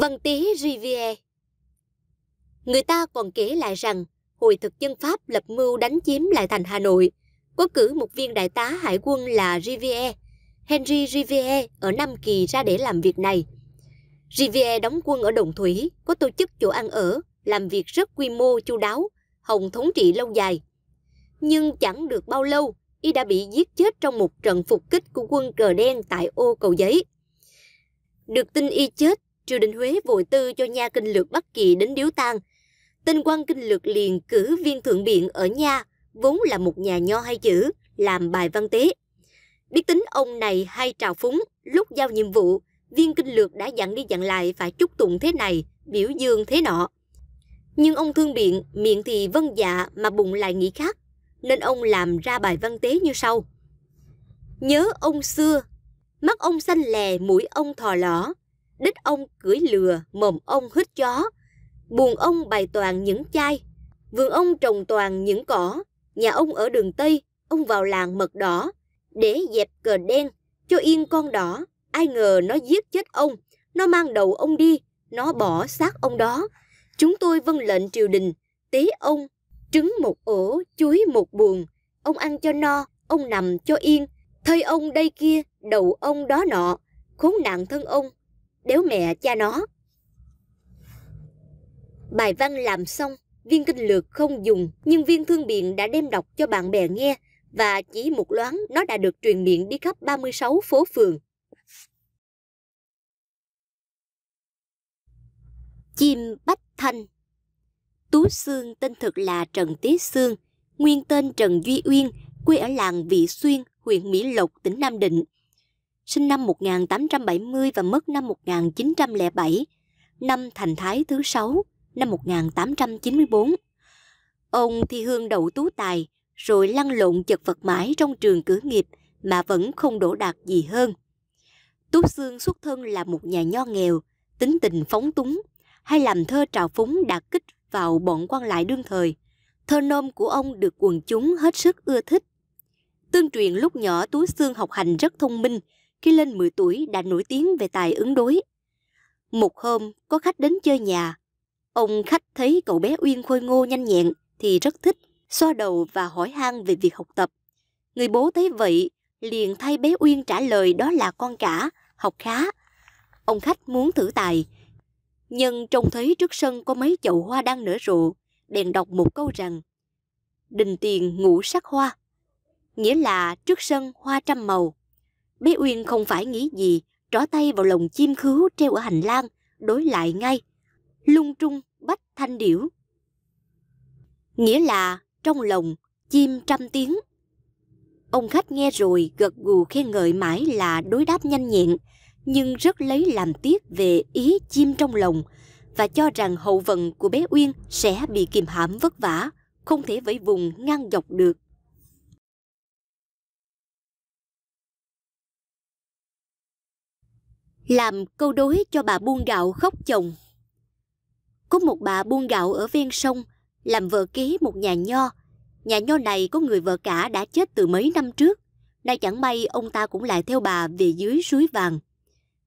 Văn Tý Rivière Người ta còn kể lại rằng, hồi thực dân Pháp lập mưu đánh chiếm lại thành Hà Nội, có cử một viên đại tá hải quân là Rivière, Henry Rivière ở Nam Kỳ ra để làm việc này. Rivière đóng quân ở Đồng Thủy, có tổ chức chỗ ăn ở, làm việc rất quy mô chu đáo, hồng thống trị lâu dài. Nhưng chẳng được bao lâu, y đã bị giết chết trong một trận phục kích của quân cờ đen tại ô cầu giấy. Được tin y chết, triều đình Huế vội tư cho nha kinh lược Bắc Kỳ đến điếu tang. tinh quan kinh lược liền cử viên thượng biện ở nha, vốn là một nhà nho hay chữ, làm bài văn tế. Biết tính ông này hay trào phúng, lúc giao nhiệm vụ, viên kinh lược đã dặn đi dặn lại phải chúc tụng thế này, biểu dương thế nọ. Nhưng ông thương biện, miệng thì vân dạ mà bụng lại nghĩ khác, nên ông làm ra bài văn tế như sau. Nhớ ông xưa, mắt ông xanh lè, mũi ông thò lỏ, đích ông cưỡi lừa, mồm ông hít chó, buồn ông bày toàn những chai, vườn ông trồng toàn những cỏ, nhà ông ở đường Tây, ông vào làng mật đỏ, để dẹp cờ đen, cho yên con đỏ, ai ngờ nó giết chết ông, nó mang đầu ông đi, nó bỏ xác ông đó. Chúng tôi vâng lệnh triều đình, tế ông, trứng một ổ, chuối một buồn, ông ăn cho no, ông nằm cho yên, thây ông đây kia, đầu ông đó nọ, khốn nạn thân ông, đéo mẹ cha nó. Bài văn làm xong, viên kinh lược không dùng, nhưng viên thương biện đã đem đọc cho bạn bè nghe và chỉ một loáng nó đã được truyền miệng đi khắp 36 phố phường. Chim Bách Thanh Tú Sương tên thực là Trần Tế Sương, nguyên tên Trần Duy Uyên, quê ở làng Vị Xuyên, huyện Mỹ Lộc, tỉnh Nam Định – sinh năm 1870 và mất năm 1907, năm thành thái thứ sáu năm 1894. Ông thi hương đậu tú tài, rồi lăn lộn chật vật mãi trong trường cử nghiệp mà vẫn không đổ đạt gì hơn. Tú Xương xuất thân là một nhà nho nghèo, tính tình phóng túng, hay làm thơ trào phúng đạt kích vào bọn quan lại đương thời. Thơ nôm của ông được quần chúng hết sức ưa thích. Tương truyền lúc nhỏ Tú Xương học hành rất thông minh, khi lên 10 tuổi đã nổi tiếng về tài ứng đối. Một hôm, có khách đến chơi nhà. Ông khách thấy cậu bé Uyên khôi ngô nhanh nhẹn thì rất thích, xoa đầu và hỏi han về việc học tập. Người bố thấy vậy, liền thay bé Uyên trả lời đó là con cả, học khá. Ông khách muốn thử tài, nhưng trông thấy trước sân có mấy chậu hoa đang nở rộ, bèn đọc một câu rằng Đình tiền ngũ sắc hoa, nghĩa là trước sân hoa trăm màu. Bé Uyên không phải nghĩ gì, trỏ tay vào lồng chim khứu treo ở hành lang, đối lại ngay. Lung trung bách thanh điểu. Nghĩa là trong lồng chim trăm tiếng. Ông khách nghe rồi gật gù khen ngợi mãi là đối đáp nhanh nhẹn, nhưng rất lấy làm tiếc về ý chim trong lồng và cho rằng hậu vận của bé Uyên sẽ bị kìm hãm vất vả, không thể vẫy vùng ngang dọc được. làm câu đối cho bà buôn gạo khóc chồng. Có một bà buôn gạo ở ven sông, làm vợ kế một nhà nho. Nhà nho này có người vợ cả đã chết từ mấy năm trước. Nay chẳng may ông ta cũng lại theo bà về dưới suối vàng.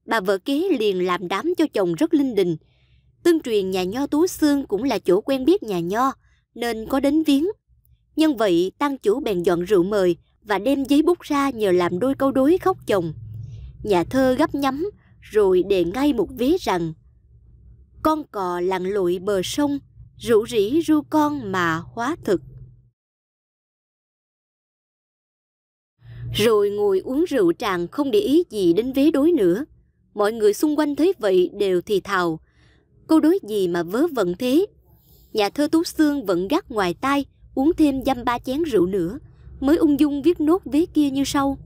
Bà vợ kế liền làm đám cho chồng rất linh đình. Tương truyền nhà nho Tú Xương cũng là chỗ quen biết nhà nho, nên có đến viếng. Nhân vậy, tăng chủ bèn dọn rượu mời và đem giấy bút ra nhờ làm đôi câu đối khóc chồng. Nhà thơ gấp nhắm, rồi để ngay một vế rằng con cò lặn lội bờ sông rủ rỉ ru con mà hóa thực rồi ngồi uống rượu tràn không để ý gì đến vế đối nữa mọi người xung quanh thấy vậy đều thì thào cô đối gì mà vớ vẩn thế nhà thơ tú xương vẫn gắt ngoài tai uống thêm dăm ba chén rượu nữa mới ung dung viết nốt vế kia như sau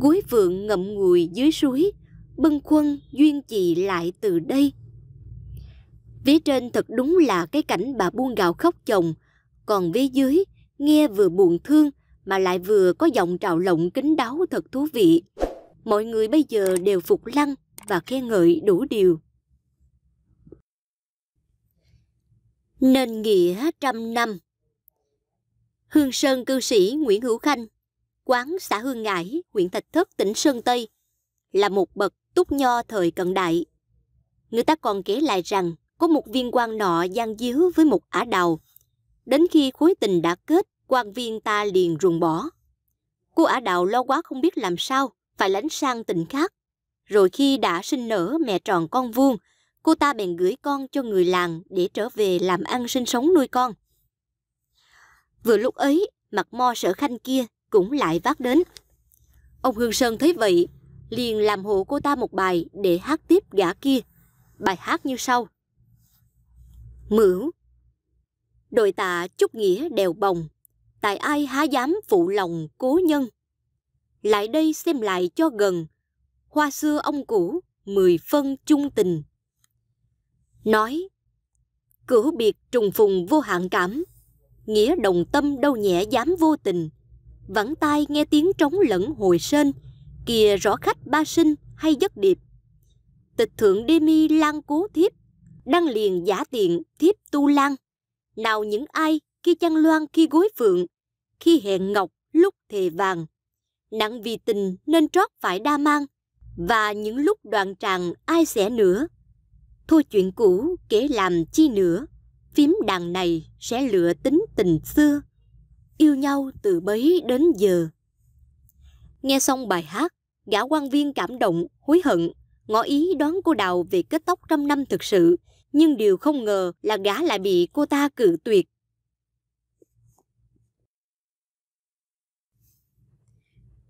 gối vượng ngậm ngùi dưới suối bưng quân duyên chị lại từ đây. Vế trên thật đúng là cái cảnh bà buông gạo khóc chồng, còn vế dưới nghe vừa buồn thương mà lại vừa có giọng trào lộng kính đáo thật thú vị. Mọi người bây giờ đều phục lăng và khen ngợi đủ điều. Nên nghĩa trăm năm Hương Sơn cư sĩ Nguyễn Hữu Khanh, quán xã Hương Ngãi, huyện Thạch Thất, tỉnh Sơn Tây – là một bậc túc nho thời cận đại. Người ta còn kể lại rằng có một viên quan nọ gian díu với một ả đào. Đến khi khối tình đã kết, quan viên ta liền ruồng bỏ. Cô ả đào lo quá không biết làm sao, phải lánh sang tỉnh khác. Rồi khi đã sinh nở mẹ tròn con vuông, cô ta bèn gửi con cho người làng để trở về làm ăn sinh sống nuôi con. Vừa lúc ấy, mặt mo sở khanh kia cũng lại vác đến. Ông Hương Sơn thấy vậy liền làm hộ cô ta một bài để hát tiếp gã kia. Bài hát như sau. Mửu Đội tạ chúc nghĩa đèo bồng, tại ai há dám phụ lòng cố nhân. Lại đây xem lại cho gần, hoa xưa ông cũ, mười phân chung tình. Nói, cửu biệt trùng phùng vô hạn cảm, nghĩa đồng tâm đâu nhẹ dám vô tình, Vẫn tai nghe tiếng trống lẫn hồi sên, kìa rõ khách ba sinh hay giấc điệp tịch thượng đê mi lan cố thiếp đăng liền giả tiện thiếp tu lan nào những ai khi chăn loan khi gối phượng khi hẹn ngọc lúc thề vàng nặng vì tình nên trót phải đa mang và những lúc đoạn tràng ai sẽ nữa thôi chuyện cũ kể làm chi nữa phím đàn này sẽ lựa tính tình xưa yêu nhau từ bấy đến giờ Nghe xong bài hát, gã quan viên cảm động, hối hận, ngỏ ý đoán cô Đào về kết tóc trăm năm thực sự, nhưng điều không ngờ là gã lại bị cô ta cự tuyệt.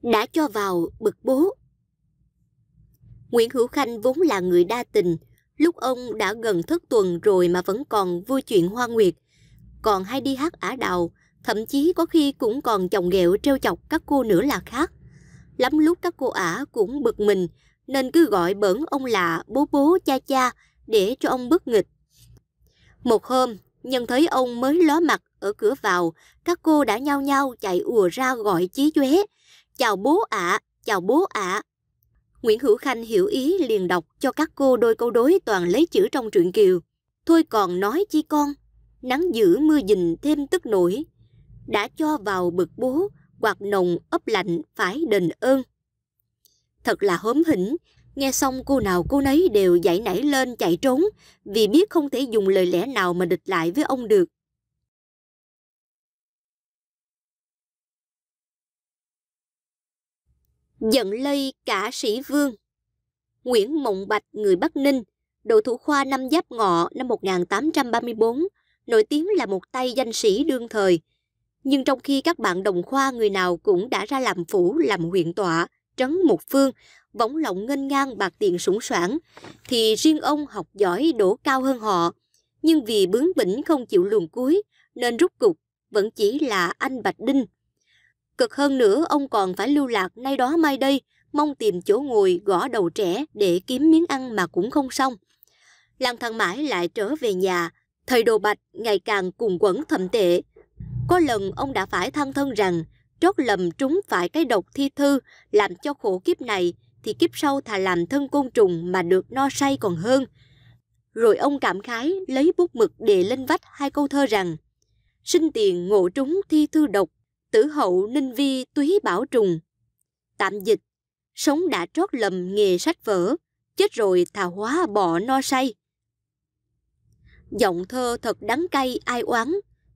Đã cho vào, bực bố. Nguyễn Hữu Khanh vốn là người đa tình, lúc ông đã gần thất tuần rồi mà vẫn còn vui chuyện hoa nguyệt, còn hay đi hát ả đào, thậm chí có khi cũng còn chồng ghẹo trêu chọc các cô nữa là khác lắm lúc các cô ả cũng bực mình, nên cứ gọi bẩn ông lạ bố bố cha cha để cho ông bất nghịch. Một hôm, nhận thấy ông mới ló mặt ở cửa vào, các cô đã nhao nhao chạy ùa ra gọi chí chóe. Chào bố ạ, à, chào bố ạ. À. Nguyễn Hữu Khanh hiểu ý liền đọc cho các cô đôi câu đối toàn lấy chữ trong truyện Kiều. Thôi còn nói chi con, nắng giữ mưa dình thêm tức nổi. Đã cho vào bực bố, quạt nồng ấp lạnh phải đền ơn. Thật là hốm hỉnh, nghe xong cô nào cô nấy đều dậy nảy lên chạy trốn vì biết không thể dùng lời lẽ nào mà địch lại với ông được. Giận lây cả sĩ vương Nguyễn Mộng Bạch, người Bắc Ninh, đội thủ khoa năm Giáp Ngọ năm 1834, nổi tiếng là một tay danh sĩ đương thời, nhưng trong khi các bạn đồng khoa người nào cũng đã ra làm phủ, làm huyện tọa, trấn một phương, võng lộng nghênh ngang bạc tiền sủng soảng, thì riêng ông học giỏi đổ cao hơn họ. Nhưng vì bướng bỉnh không chịu luồn cuối, nên rút cục vẫn chỉ là anh Bạch Đinh. Cực hơn nữa, ông còn phải lưu lạc nay đó mai đây, mong tìm chỗ ngồi gõ đầu trẻ để kiếm miếng ăn mà cũng không xong. Lang thang mãi lại trở về nhà, thời đồ bạch ngày càng cùng quẩn thầm tệ, có lần ông đã phải thân thân rằng trót lầm trúng phải cái độc thi thư làm cho khổ kiếp này thì kiếp sau thà làm thân côn trùng mà được no say còn hơn. Rồi ông cảm khái lấy bút mực đề lên vách hai câu thơ rằng Sinh tiền ngộ trúng thi thư độc, tử hậu ninh vi túy bảo trùng. Tạm dịch, sống đã trót lầm nghề sách vở, chết rồi thà hóa bỏ no say. Giọng thơ thật đắng cay ai oán,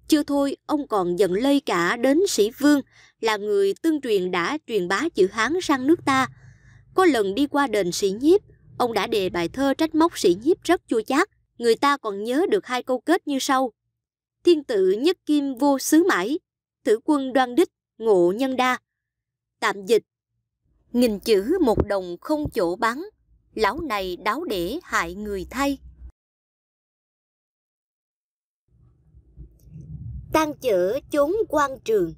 chưa thôi, ông còn giận lây cả đến sĩ vương, là người tương truyền đã truyền bá chữ Hán sang nước ta. Có lần đi qua đền sĩ nhiếp, ông đã đề bài thơ trách móc sĩ nhiếp rất chua chát. Người ta còn nhớ được hai câu kết như sau. Thiên tử nhất kim vô xứ mãi, tử quân đoan đích, ngộ nhân đa. Tạm dịch. Nghìn chữ một đồng không chỗ bán, lão này đáo để hại người thay. tan chở chốn quan trường.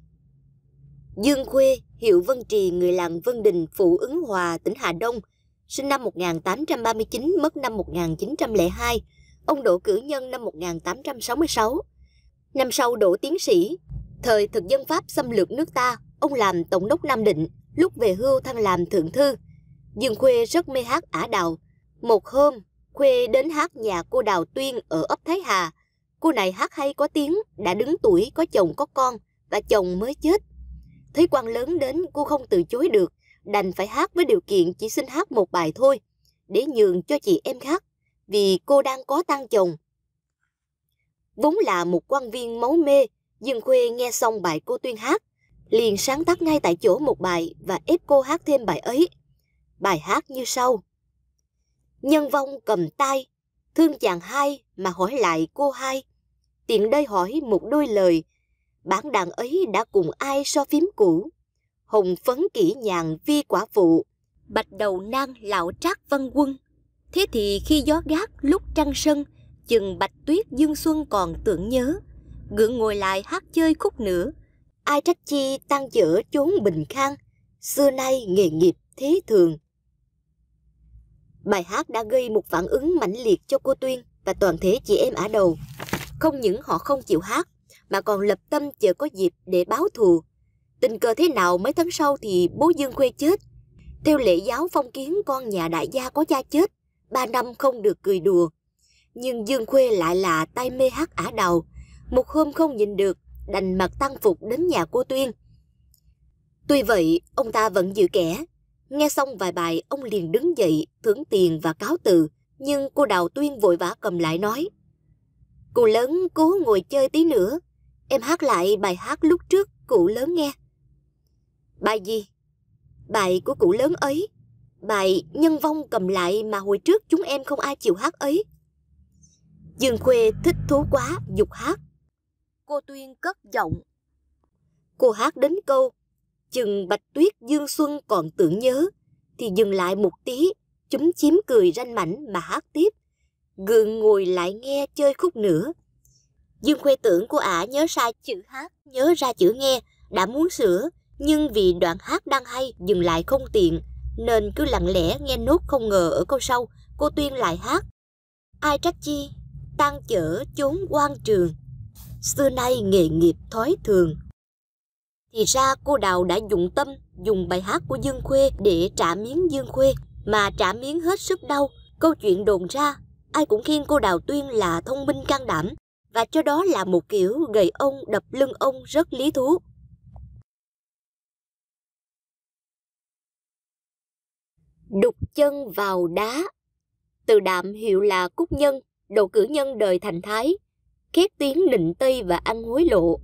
Dương Khuê, hiệu Vân Trì, người làng Vân Đình, phụ ứng hòa, tỉnh Hà Đông, sinh năm 1839, mất năm 1902, ông Đỗ Cử Nhân năm 1866. Năm sau đỗ tiến sĩ, thời thực dân Pháp xâm lược nước ta, ông làm Tổng đốc Nam Định, lúc về hưu thăng làm Thượng Thư. Dương Khuê rất mê hát ả đào. Một hôm, Khuê đến hát nhà cô Đào Tuyên ở ấp Thái Hà, Cô này hát hay có tiếng, đã đứng tuổi có chồng có con và chồng mới chết. Thấy quan lớn đến cô không từ chối được, đành phải hát với điều kiện chỉ xin hát một bài thôi, để nhường cho chị em khác, vì cô đang có tang chồng. Vốn là một quan viên máu mê, Dương Khuê nghe xong bài cô tuyên hát, liền sáng tác ngay tại chỗ một bài và ép cô hát thêm bài ấy. Bài hát như sau. Nhân vong cầm tay, thương chàng hai mà hỏi lại cô hai. Tiện đây hỏi một đôi lời, bản đàn ấy đã cùng ai so phím cũ? Hồng phấn kỹ nhàn vi quả phụ, bạch đầu nang lão trác văn quân. Thế thì khi gió gác lúc trăng sân, chừng bạch tuyết dương xuân còn tưởng nhớ, gượng ngồi lại hát chơi khúc nữa. Ai trách chi tan dở chốn bình khang, xưa nay nghề nghiệp thế thường. Bài hát đã gây một phản ứng mãnh liệt cho cô Tuyên và toàn thể chị em Ả Đầu. Không những họ không chịu hát, mà còn lập tâm chờ có dịp để báo thù. Tình cờ thế nào mấy tháng sau thì bố Dương Khuê chết. Theo lễ giáo phong kiến con nhà đại gia có cha chết, ba năm không được cười đùa. Nhưng Dương Khuê lại là tay mê hát ả đầu. Một hôm không nhìn được, đành mặc tăng phục đến nhà cô Tuyên. Tuy vậy, ông ta vẫn giữ kẻ, Nghe xong vài bài, ông liền đứng dậy, thưởng tiền và cáo từ. Nhưng cô Đào Tuyên vội vã cầm lại nói. Cụ lớn cố ngồi chơi tí nữa. Em hát lại bài hát lúc trước cụ lớn nghe. Bài gì? Bài của cụ lớn ấy. Bài nhân vong cầm lại mà hồi trước chúng em không ai chịu hát ấy. Dương Khuê thích thú quá, dục hát. Cô Tuyên cất giọng. Cô hát đến câu Chừng Bạch Tuyết Dương Xuân còn tưởng nhớ, thì dừng lại một tí, chúng chiếm cười ranh mảnh mà hát tiếp. Gượng ngồi lại nghe chơi khúc nữa. Dương Khuê tưởng cô ả nhớ sai chữ hát, nhớ ra chữ nghe, đã muốn sửa, nhưng vì đoạn hát đang hay dừng lại không tiện, nên cứ lặng lẽ nghe nốt không ngờ ở câu sau, cô Tuyên lại hát. Ai trách chi, tan chở chốn quan trường, xưa nay nghề nghiệp thói thường, thì ra cô Đào đã dụng tâm dùng bài hát của Dương Khuê để trả miếng Dương Khuê mà trả miếng hết sức đau. Câu chuyện đồn ra, ai cũng khen cô Đào Tuyên là thông minh can đảm và cho đó là một kiểu gầy ông đập lưng ông rất lý thú. Đục chân vào đá Từ đạm hiệu là Cúc Nhân, đồ cử nhân đời thành thái, khét tiếng định Tây và ăn hối lộ,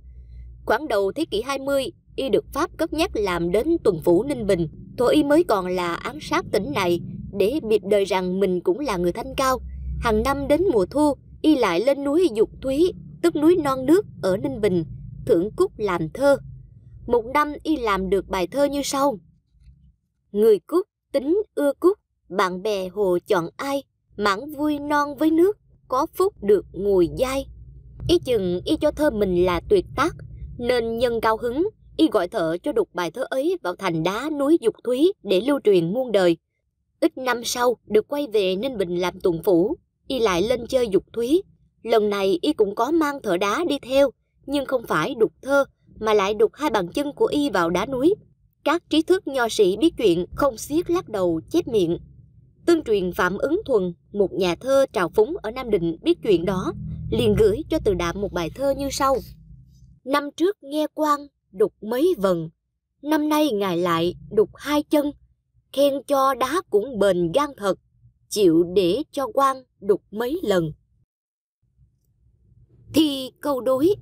Khoảng đầu thế kỷ 20, y được Pháp cất nhắc làm đến tuần phủ Ninh Bình. Thôi y mới còn là ám sát tỉnh này để biệt đời rằng mình cũng là người thanh cao. Hàng năm đến mùa thu, y lại lên núi Dục Thúy, tức núi non nước ở Ninh Bình, thưởng cúc làm thơ. Một năm y làm được bài thơ như sau. Người cúc tính ưa cúc, bạn bè hồ chọn ai, mãn vui non với nước, có phúc được ngồi dai. Y chừng y cho thơ mình là tuyệt tác, nên nhân cao hứng, y gọi thợ cho đục bài thơ ấy vào thành đá núi Dục Thúy để lưu truyền muôn đời. Ít năm sau, được quay về Ninh Bình làm tuần phủ, y lại lên chơi Dục Thúy. Lần này y cũng có mang thợ đá đi theo, nhưng không phải đục thơ, mà lại đục hai bàn chân của y vào đá núi. Các trí thức nho sĩ biết chuyện, không xiết lắc đầu, chép miệng. Tương truyền Phạm Ứng Thuần, một nhà thơ trào phúng ở Nam Định biết chuyện đó, liền gửi cho Từ Đạm một bài thơ như sau. Năm trước nghe quan đục mấy vần, năm nay ngài lại đục hai chân, khen cho đá cũng bền gan thật, chịu để cho quan đục mấy lần. Thì câu đối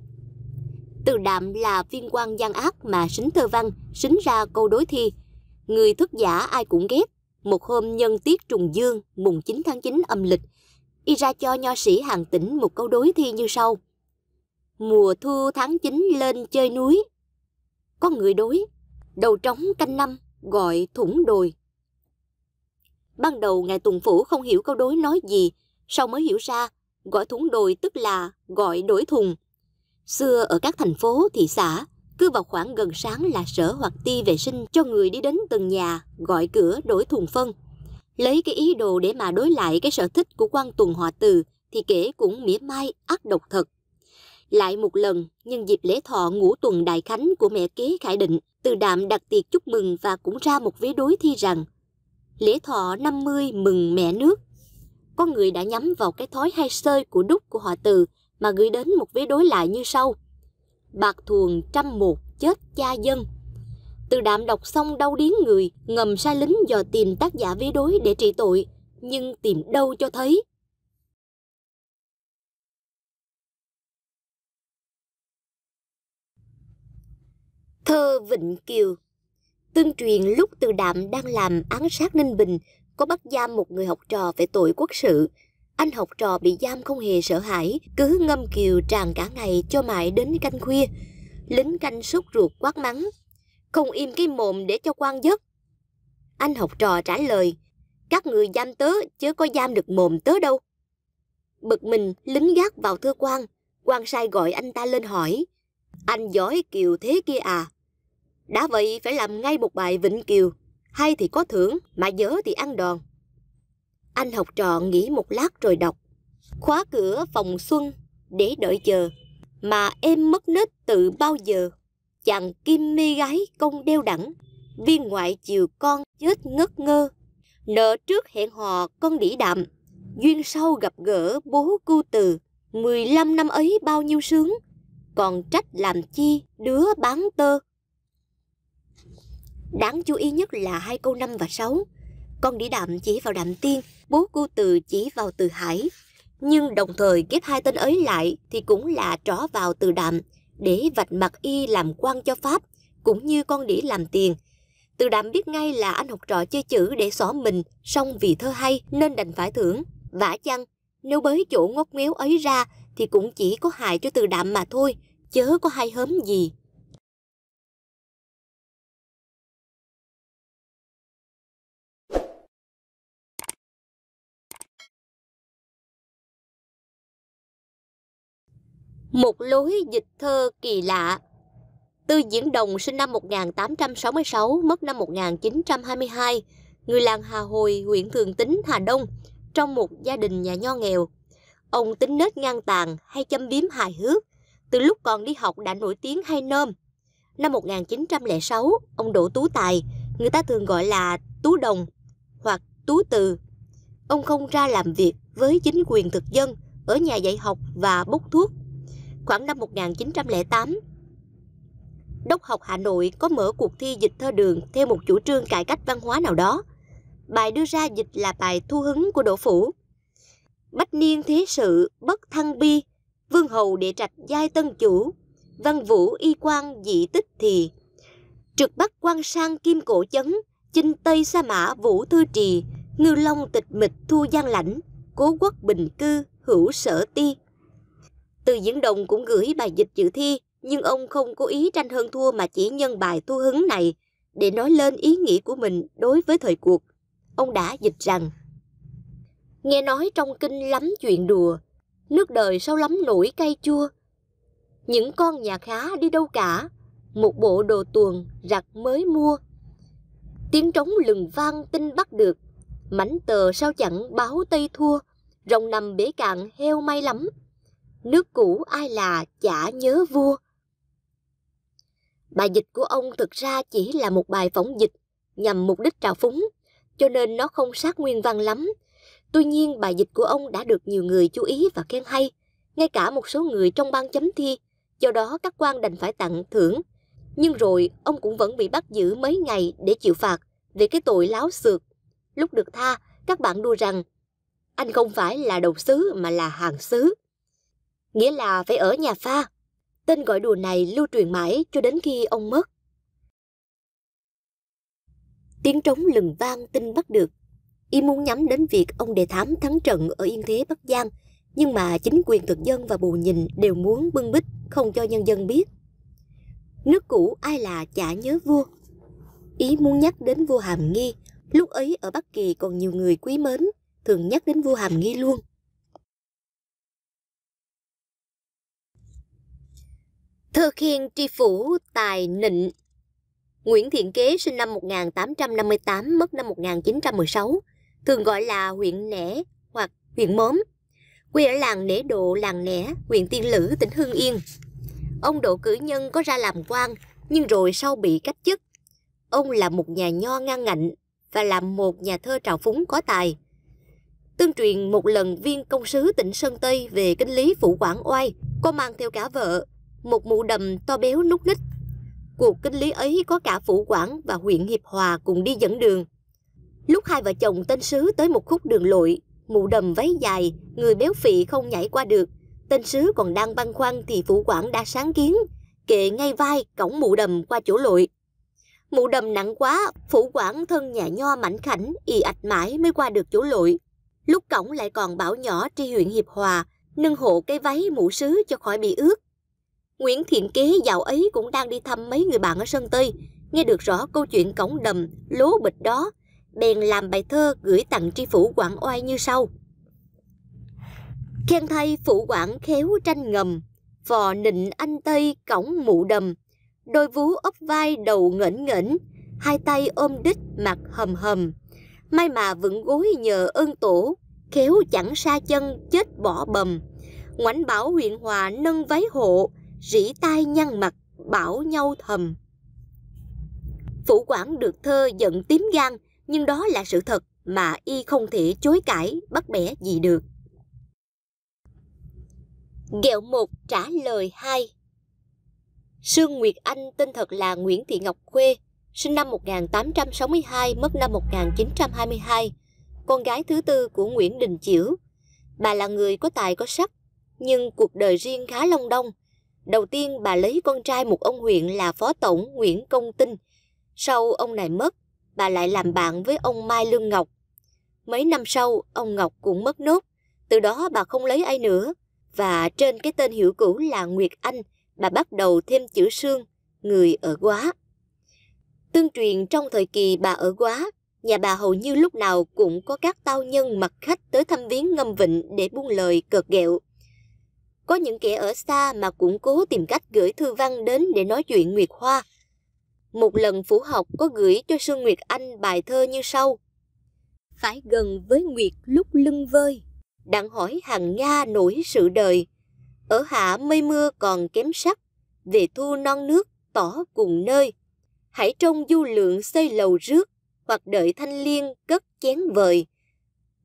Từ đạm là viên quan gian ác mà sính thơ văn, sính ra câu đối thi. Người thức giả ai cũng ghét. Một hôm nhân tiết trùng dương, mùng 9 tháng 9 âm lịch, y ra cho nho sĩ hàng tỉnh một câu đối thi như sau – mùa thu tháng chín lên chơi núi. Có người đối, đầu trống canh năm gọi thủng đồi. Ban đầu ngài Tùng Phủ không hiểu câu đối nói gì, sau mới hiểu ra gọi thủng đồi tức là gọi đổi thùng. Xưa ở các thành phố, thị xã, cứ vào khoảng gần sáng là sở hoặc ti vệ sinh cho người đi đến từng nhà gọi cửa đổi thùng phân. Lấy cái ý đồ để mà đối lại cái sở thích của quan tuần họ từ thì kể cũng mỉa mai ác độc thật. Lại một lần, nhân dịp lễ thọ ngũ tuần đại khánh của mẹ kế Khải Định, Từ Đạm đặt tiệc chúc mừng và cũng ra một vế đối thi rằng Lễ thọ 50 mừng mẹ nước. Có người đã nhắm vào cái thói hay sơi của đúc của họ Từ mà gửi đến một vế đối lại như sau. Bạc thuồng trăm một chết cha dân. Từ Đạm đọc xong đau điến người, ngầm sai lính dò tìm tác giả vế đối để trị tội, nhưng tìm đâu cho thấy Thơ Vịnh Kiều Tương truyền lúc Từ Đạm đang làm án sát Ninh Bình, có bắt giam một người học trò về tội quốc sự. Anh học trò bị giam không hề sợ hãi, cứ ngâm kiều tràn cả ngày cho mãi đến canh khuya. Lính canh sốt ruột quát mắng, không im cái mồm để cho quan giấc. Anh học trò trả lời, các người giam tớ chứ có giam được mồm tớ đâu. Bực mình, lính gác vào thưa quan, quan sai gọi anh ta lên hỏi, anh giỏi kiều thế kia à? Đã vậy phải làm ngay một bài Vịnh Kiều, hay thì có thưởng, mà dở thì ăn đòn. Anh học trò nghĩ một lát rồi đọc. Khóa cửa phòng xuân để đợi chờ, mà em mất nết từ bao giờ. Chàng kim mê gái công đeo đẳng, viên ngoại chiều con chết ngất ngơ. Nợ trước hẹn hò con đỉ đạm, duyên sau gặp gỡ bố cu từ. 15 năm ấy bao nhiêu sướng, còn trách làm chi đứa bán tơ. Đáng chú ý nhất là hai câu 5 và 6. Con đĩ đạm chỉ vào đạm tiên, bố cô từ chỉ vào từ hải. Nhưng đồng thời ghép hai tên ấy lại thì cũng là trỏ vào từ đạm, để vạch mặt y làm quan cho Pháp, cũng như con đĩ làm tiền. Từ đạm biết ngay là anh học trò chơi chữ để xỏ mình, song vì thơ hay nên đành phải thưởng. Vả chăng, nếu bới chỗ ngốc nghếu ấy ra thì cũng chỉ có hại cho từ đạm mà thôi, chớ có hay hớm gì. một lối dịch thơ kỳ lạ. Tư Diễn Đồng sinh năm 1866, mất năm 1922, người làng Hà Hồi, huyện Thường Tín, Hà Đông, trong một gia đình nhà nho nghèo. Ông tính nết ngang tàn hay châm biếm hài hước, từ lúc còn đi học đã nổi tiếng hay nôm. Năm 1906, ông Đỗ Tú Tài, người ta thường gọi là Tú Đồng hoặc Tú Từ. Ông không ra làm việc với chính quyền thực dân, ở nhà dạy học và bốc thuốc khoảng năm 1908. Đốc học Hà Nội có mở cuộc thi dịch thơ đường theo một chủ trương cải cách văn hóa nào đó. Bài đưa ra dịch là bài thu hứng của Đỗ Phủ. Bách niên thế sự, bất thăng bi, vương hầu đệ trạch giai tân chủ, văn vũ y quan dị tích thì. Trực bắc quan sang kim cổ chấn, chinh tây sa mã vũ thư trì, ngư long tịch mịch thu gian lãnh, cố quốc bình cư hữu sở ti từ Diễn Đồng cũng gửi bài dịch dự thi, nhưng ông không cố ý tranh hơn thua mà chỉ nhân bài thu hứng này để nói lên ý nghĩa của mình đối với thời cuộc. Ông đã dịch rằng Nghe nói trong kinh lắm chuyện đùa, nước đời sâu lắm nổi cay chua. Những con nhà khá đi đâu cả, một bộ đồ tuồng giặt mới mua. Tiếng trống lừng vang tin bắt được, mảnh tờ sao chẳng báo tây thua, rồng nằm bể cạn heo may lắm nước cũ ai là chả nhớ vua. Bài dịch của ông thực ra chỉ là một bài phóng dịch nhằm mục đích trào phúng, cho nên nó không sát nguyên văn lắm. Tuy nhiên bài dịch của ông đã được nhiều người chú ý và khen hay, ngay cả một số người trong ban chấm thi, do đó các quan đành phải tặng thưởng. Nhưng rồi ông cũng vẫn bị bắt giữ mấy ngày để chịu phạt về cái tội láo xược. Lúc được tha, các bạn đua rằng anh không phải là đầu xứ mà là hàng xứ nghĩa là phải ở nhà pha. Tên gọi đùa này lưu truyền mãi cho đến khi ông mất. Tiếng trống lừng vang tin bắt được. Y muốn nhắm đến việc ông đề thám thắng trận ở Yên Thế Bắc Giang, nhưng mà chính quyền thực dân và bù nhìn đều muốn bưng bít, không cho nhân dân biết. Nước cũ ai là chả nhớ vua. Ý muốn nhắc đến vua Hàm Nghi, lúc ấy ở Bắc Kỳ còn nhiều người quý mến, thường nhắc đến vua Hàm Nghi luôn. Thơ khiên tri phủ tài nịnh Nguyễn Thiện Kế sinh năm 1858, mất năm 1916, thường gọi là huyện Nẻ hoặc huyện Móm. Quê ở làng Nể Độ, làng Nẻ, huyện Tiên Lữ, tỉnh Hưng Yên. Ông Độ Cử Nhân có ra làm quan, nhưng rồi sau bị cách chức. Ông là một nhà nho ngang ngạnh và là một nhà thơ trào phúng có tài. Tương truyền một lần viên công sứ tỉnh Sơn Tây về kinh lý Phủ Quảng Oai có mang theo cả vợ một mụ đầm to béo nút nít. Cuộc kinh lý ấy có cả Phủ quản và huyện Hiệp Hòa cùng đi dẫn đường. Lúc hai vợ chồng tên sứ tới một khúc đường lội, mụ đầm váy dài, người béo phì không nhảy qua được. Tên sứ còn đang băn khoăn thì Phủ quản đã sáng kiến, kệ ngay vai cổng mụ đầm qua chỗ lội. Mụ đầm nặng quá, Phủ quản thân nhà nho mảnh khảnh, y ạch mãi mới qua được chỗ lội. Lúc cổng lại còn bảo nhỏ tri huyện Hiệp Hòa, nâng hộ cái váy mụ sứ cho khỏi bị ướt. Nguyễn Thiện Kế dạo ấy cũng đang đi thăm mấy người bạn ở Sơn Tây, nghe được rõ câu chuyện cổng đầm, lố bịch đó, bèn làm bài thơ gửi tặng tri phủ Quảng Oai như sau. Khen thay phủ quảng khéo tranh ngầm, vò nịnh anh Tây cổng mụ đầm, đôi vú ốc vai đầu ngẩng ngẩng, hai tay ôm đít mặt hầm hầm. May mà vững gối nhờ ơn tổ, khéo chẳng xa chân chết bỏ bầm. Ngoảnh bảo huyện hòa nâng váy hộ, rỉ tai nhăn mặt, bảo nhau thầm. Phủ quản được thơ giận tím gan, nhưng đó là sự thật mà y không thể chối cãi, bắt bẻ gì được. Ghẹo một trả lời hai Sương Nguyệt Anh tên thật là Nguyễn Thị Ngọc Khuê, sinh năm 1862, mất năm 1922, con gái thứ tư của Nguyễn Đình Chiểu. Bà là người có tài có sắc, nhưng cuộc đời riêng khá long đong, Đầu tiên bà lấy con trai một ông huyện là Phó Tổng Nguyễn Công Tinh. Sau ông này mất, bà lại làm bạn với ông Mai Lương Ngọc. Mấy năm sau, ông Ngọc cũng mất nốt. Từ đó bà không lấy ai nữa. Và trên cái tên hiệu cũ là Nguyệt Anh, bà bắt đầu thêm chữ Sương, người ở quá. Tương truyền trong thời kỳ bà ở quá, nhà bà hầu như lúc nào cũng có các tao nhân mặc khách tới thăm viếng ngâm vịnh để buôn lời cợt ghẹo. Có những kẻ ở xa mà cũng cố tìm cách gửi thư văn đến để nói chuyện Nguyệt Hoa. Một lần phủ học có gửi cho Sương Nguyệt Anh bài thơ như sau. Phải gần với Nguyệt lúc lưng vơi, đặng hỏi hàng Nga nổi sự đời. Ở hạ mây mưa còn kém sắc, về thu non nước tỏ cùng nơi. Hãy trông du lượng xây lầu rước, hoặc đợi thanh liên cất chén vời.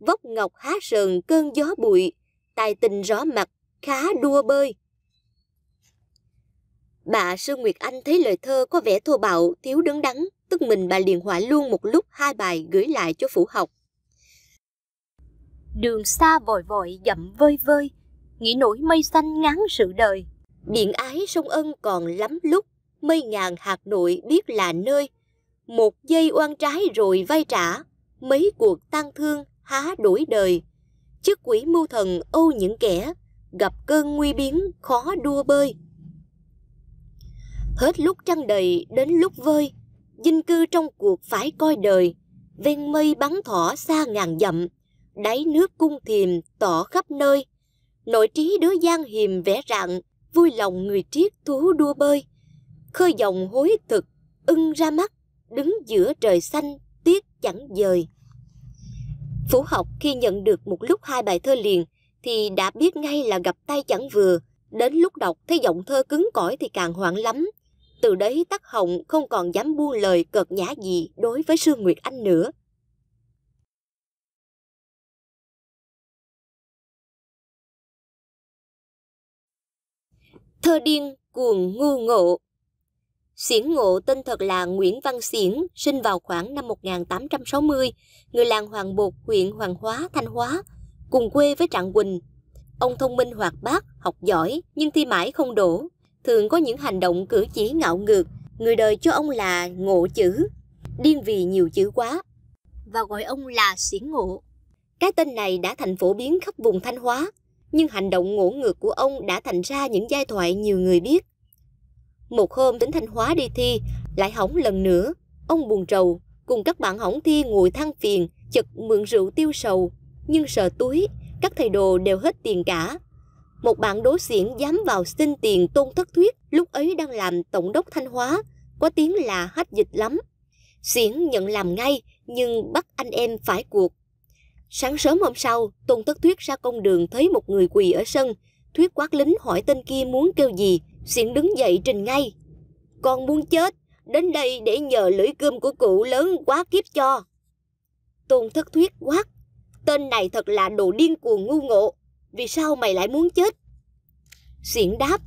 Vóc ngọc há sờn cơn gió bụi, tài tình rõ mặt khá đua bơi. Bà sư Nguyệt Anh thấy lời thơ có vẻ thô bạo, thiếu đứng đắn, tức mình bà liền hỏa luôn một lúc hai bài gửi lại cho phủ học. Đường xa vội vội dậm vơi vơi, nghĩ nổi mây xanh ngán sự đời. Điện ái sông ân còn lắm lúc, mây ngàn hạt nội biết là nơi. Một giây oan trái rồi vay trả, mấy cuộc tang thương há đổi đời. Chức quỷ mưu thần âu những kẻ, gặp cơn nguy biến khó đua bơi. Hết lúc trăng đầy đến lúc vơi, dinh cư trong cuộc phải coi đời, ven mây bắn thỏ xa ngàn dặm, đáy nước cung thiềm tỏ khắp nơi. Nội trí đứa gian hiềm vẽ rạng, vui lòng người triết thú đua bơi. Khơi dòng hối thực, ưng ra mắt, đứng giữa trời xanh, tiếc chẳng dời. phú học khi nhận được một lúc hai bài thơ liền – thì đã biết ngay là gặp tay chẳng vừa, đến lúc đọc thấy giọng thơ cứng cỏi thì càng hoảng lắm. Từ đấy tắc hồng không còn dám buông lời cợt nhã gì đối với Sương Nguyệt Anh nữa. Thơ điên cuồng ngu ngộ Xiển Ngộ tên thật là Nguyễn Văn Xiển, sinh vào khoảng năm 1860, người làng Hoàng Bột, huyện Hoàng Hóa, Thanh Hóa, cùng quê với Trạng Quỳnh. Ông thông minh hoạt bát, học giỏi nhưng thi mãi không đổ, thường có những hành động cử chỉ ngạo ngược, người đời cho ông là ngộ chữ, điên vì nhiều chữ quá và gọi ông là sĩ ngộ. Cái tên này đã thành phổ biến khắp vùng Thanh Hóa, nhưng hành động ngỗ ngược của ông đã thành ra những giai thoại nhiều người biết. Một hôm đến Thanh Hóa đi thi, lại hỏng lần nữa. Ông buồn rầu, cùng các bạn hỏng thi ngồi than phiền, chật mượn rượu tiêu sầu, nhưng sợ túi, các thầy đồ đều hết tiền cả. Một bạn đối xiển dám vào xin tiền tôn thất thuyết, lúc ấy đang làm tổng đốc Thanh Hóa, có tiếng là hách dịch lắm. Xiển nhận làm ngay, nhưng bắt anh em phải cuộc. Sáng sớm hôm sau, Tôn thất Thuyết ra công đường thấy một người quỳ ở sân. Thuyết quát lính hỏi tên kia muốn kêu gì, xiển đứng dậy trình ngay. Con muốn chết, đến đây để nhờ lưỡi cơm của cụ lớn quá kiếp cho. Tôn Thất Thuyết quát, Tên này thật là đồ điên cuồng ngu ngộ. Vì sao mày lại muốn chết? Xuyển đáp.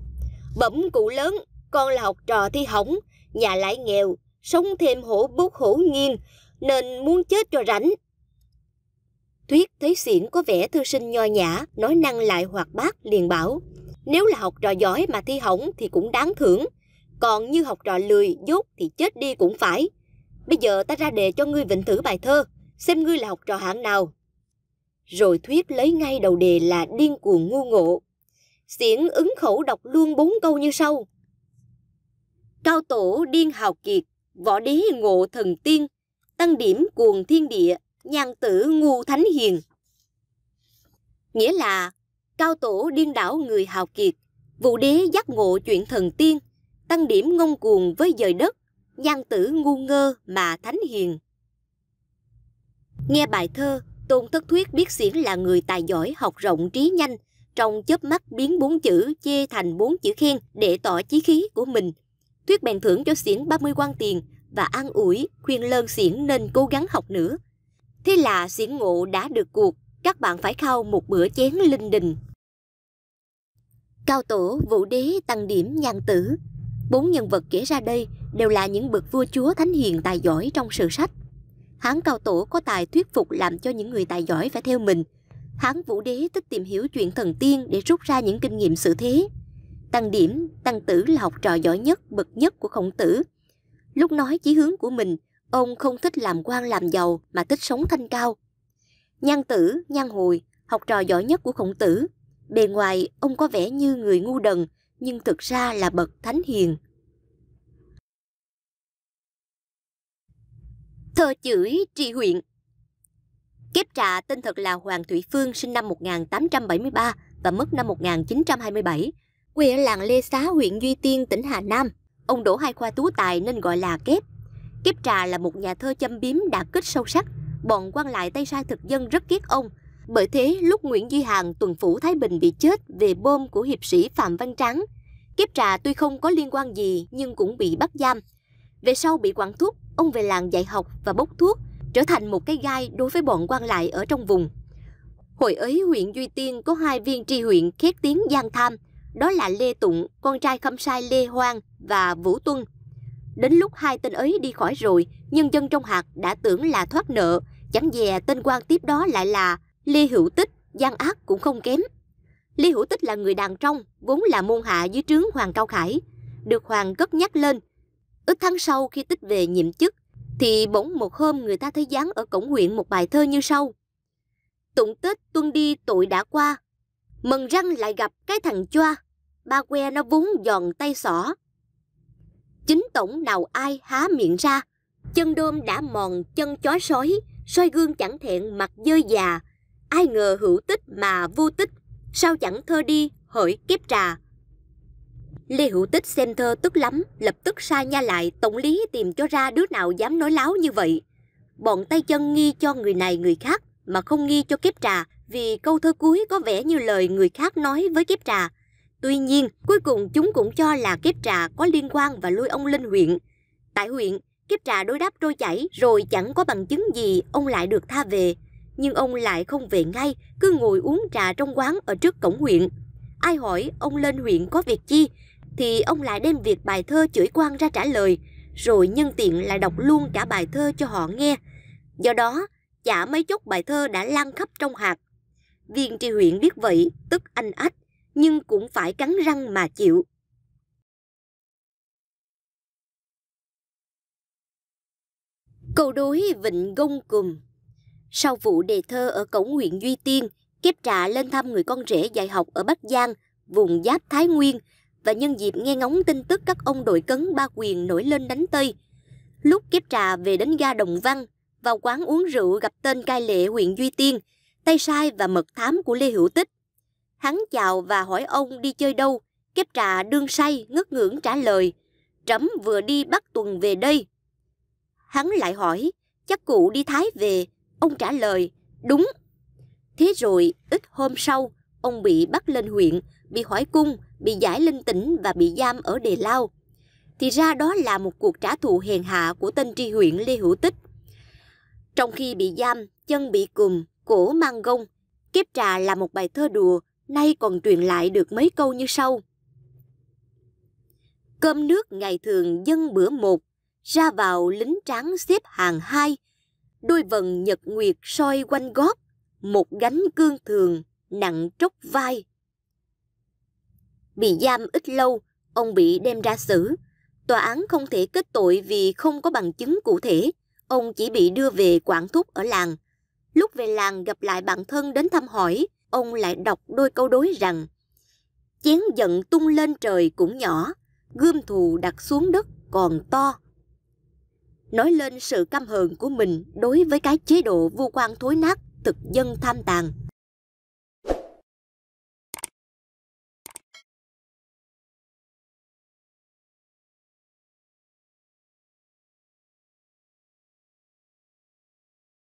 Bẩm cụ lớn, con là học trò thi hỏng, nhà lại nghèo, sống thêm hổ bút hổ nghiêng, nên muốn chết cho rảnh. Thuyết thấy xỉn có vẻ thư sinh nho nhã, nói năng lại hoạt bát liền bảo. Nếu là học trò giỏi mà thi hỏng thì cũng đáng thưởng, còn như học trò lười, dốt thì chết đi cũng phải. Bây giờ ta ra đề cho ngươi vịnh thử bài thơ, xem ngươi là học trò hạng nào rồi thuyết lấy ngay đầu đề là điên cuồng ngu ngộ. Xiển ứng khẩu đọc luôn bốn câu như sau. Cao tổ điên hào kiệt, võ đế ngộ thần tiên, tăng điểm cuồng thiên địa, nhan tử ngu thánh hiền. Nghĩa là, cao tổ điên đảo người hào kiệt, vũ đế giác ngộ chuyện thần tiên, tăng điểm ngông cuồng với dời đất, nhan tử ngu ngơ mà thánh hiền. Nghe bài thơ, Tôn Thất Thuyết biết xiển là người tài giỏi học rộng trí nhanh, trong chớp mắt biến bốn chữ chê thành bốn chữ khen để tỏ chí khí của mình. Thuyết bèn thưởng cho xiển 30 quan tiền và an ủi, khuyên lơn xiển nên cố gắng học nữa. Thế là xiển ngộ đã được cuộc, các bạn phải khao một bữa chén linh đình. Cao Tổ, Vũ Đế, Tăng Điểm, Nhan Tử Bốn nhân vật kể ra đây đều là những bậc vua chúa thánh hiền tài giỏi trong sử sách. Hán cao tổ có tài thuyết phục làm cho những người tài giỏi phải theo mình. Hán vũ đế thích tìm hiểu chuyện thần tiên để rút ra những kinh nghiệm sự thế. Tăng điểm, tăng tử là học trò giỏi nhất, bậc nhất của khổng tử. Lúc nói chí hướng của mình, ông không thích làm quan làm giàu mà thích sống thanh cao. Nhan tử, nhan hồi, học trò giỏi nhất của khổng tử. Bề ngoài, ông có vẻ như người ngu đần, nhưng thực ra là bậc thánh hiền, Thơ chửi tri huyện Kiếp Trà tên thật là Hoàng Thủy Phương sinh năm 1873 và mất năm 1927. Quê ở làng Lê Xá, huyện Duy Tiên, tỉnh Hà Nam. Ông Đỗ Hai Khoa Tú Tài nên gọi là Kép. Kiếp trà là một nhà thơ châm biếm đạt kích sâu sắc. Bọn quan lại Tây Sai thực dân rất ghét ông. Bởi thế, lúc Nguyễn Duy hàng tuần phủ Thái Bình bị chết về bom của hiệp sĩ Phạm Văn Tráng, Kiếp trà tuy không có liên quan gì nhưng cũng bị bắt giam. Về sau bị quản thúc ông về làng dạy học và bốc thuốc, trở thành một cái gai đối với bọn quan lại ở trong vùng. Hồi ấy huyện Duy Tiên có hai viên tri huyện khét tiếng gian tham, đó là Lê Tụng, con trai khâm sai Lê Hoang và Vũ Tuân. Đến lúc hai tên ấy đi khỏi rồi, nhân dân trong hạt đã tưởng là thoát nợ, chẳng dè tên quan tiếp đó lại là Lê Hữu Tích, gian ác cũng không kém. Lê Hữu Tích là người đàn trong, vốn là môn hạ dưới trướng Hoàng Cao Khải. Được Hoàng cất nhắc lên, Ít tháng sau khi tích về nhiệm chức, thì bỗng một hôm người ta thấy dán ở cổng huyện một bài thơ như sau. Tụng Tết tuân đi tội đã qua, mừng răng lại gặp cái thằng choa, ba que nó vốn giòn tay xỏ. Chính tổng nào ai há miệng ra, chân đôm đã mòn chân chó sói, soi gương chẳng thẹn mặt dơ già, ai ngờ hữu tích mà vô tích, sao chẳng thơ đi hỡi kiếp trà. Lê Hữu Tích xem thơ tức lắm, lập tức sai nha lại, tổng lý tìm cho ra đứa nào dám nói láo như vậy. Bọn tay chân nghi cho người này người khác, mà không nghi cho kép trà, vì câu thơ cuối có vẻ như lời người khác nói với kép trà. Tuy nhiên, cuối cùng chúng cũng cho là kép trà có liên quan và lôi ông lên huyện. Tại huyện, kiếp trà đối đáp trôi chảy rồi chẳng có bằng chứng gì ông lại được tha về. Nhưng ông lại không về ngay, cứ ngồi uống trà trong quán ở trước cổng huyện. Ai hỏi ông lên huyện có việc chi thì ông lại đem việc bài thơ chửi quan ra trả lời, rồi nhân tiện lại đọc luôn cả bài thơ cho họ nghe. Do đó, chả mấy chốc bài thơ đã lan khắp trong hạt. Viên tri huyện biết vậy, tức anh ách, nhưng cũng phải cắn răng mà chịu. Câu đối Vịnh Gông Cùm Sau vụ đề thơ ở cổng huyện Duy Tiên, Kiếp Trạ lên thăm người con rể dạy học ở Bắc Giang, vùng giáp Thái Nguyên, và nhân dịp nghe ngóng tin tức các ông đội cấn ba quyền nổi lên đánh Tây. Lúc kiếp trà về đến ga Đồng Văn, vào quán uống rượu gặp tên cai lệ huyện Duy Tiên, tay sai và mật thám của Lê Hữu Tích. Hắn chào và hỏi ông đi chơi đâu, kiếp trà đương say ngất ngưỡng trả lời, trẫm vừa đi bắt tuần về đây. Hắn lại hỏi, chắc cụ đi Thái về, ông trả lời, đúng. Thế rồi, ít hôm sau, ông bị bắt lên huyện, bị hỏi cung, bị giải linh tỉnh và bị giam ở Đề Lao. Thì ra đó là một cuộc trả thù hèn hạ của tên tri huyện Lê Hữu Tích. Trong khi bị giam, chân bị cùm, cổ mang gông, Kiếp trà là một bài thơ đùa, nay còn truyền lại được mấy câu như sau. Cơm nước ngày thường dân bữa một, ra vào lính tráng xếp hàng hai, đôi vần nhật nguyệt soi quanh gót, một gánh cương thường nặng tróc vai. Bị giam ít lâu, ông bị đem ra xử. Tòa án không thể kết tội vì không có bằng chứng cụ thể. Ông chỉ bị đưa về quản thúc ở làng. Lúc về làng gặp lại bạn thân đến thăm hỏi, ông lại đọc đôi câu đối rằng Chén giận tung lên trời cũng nhỏ, gươm thù đặt xuống đất còn to. Nói lên sự căm hờn của mình đối với cái chế độ vu quan thối nát thực dân tham tàn.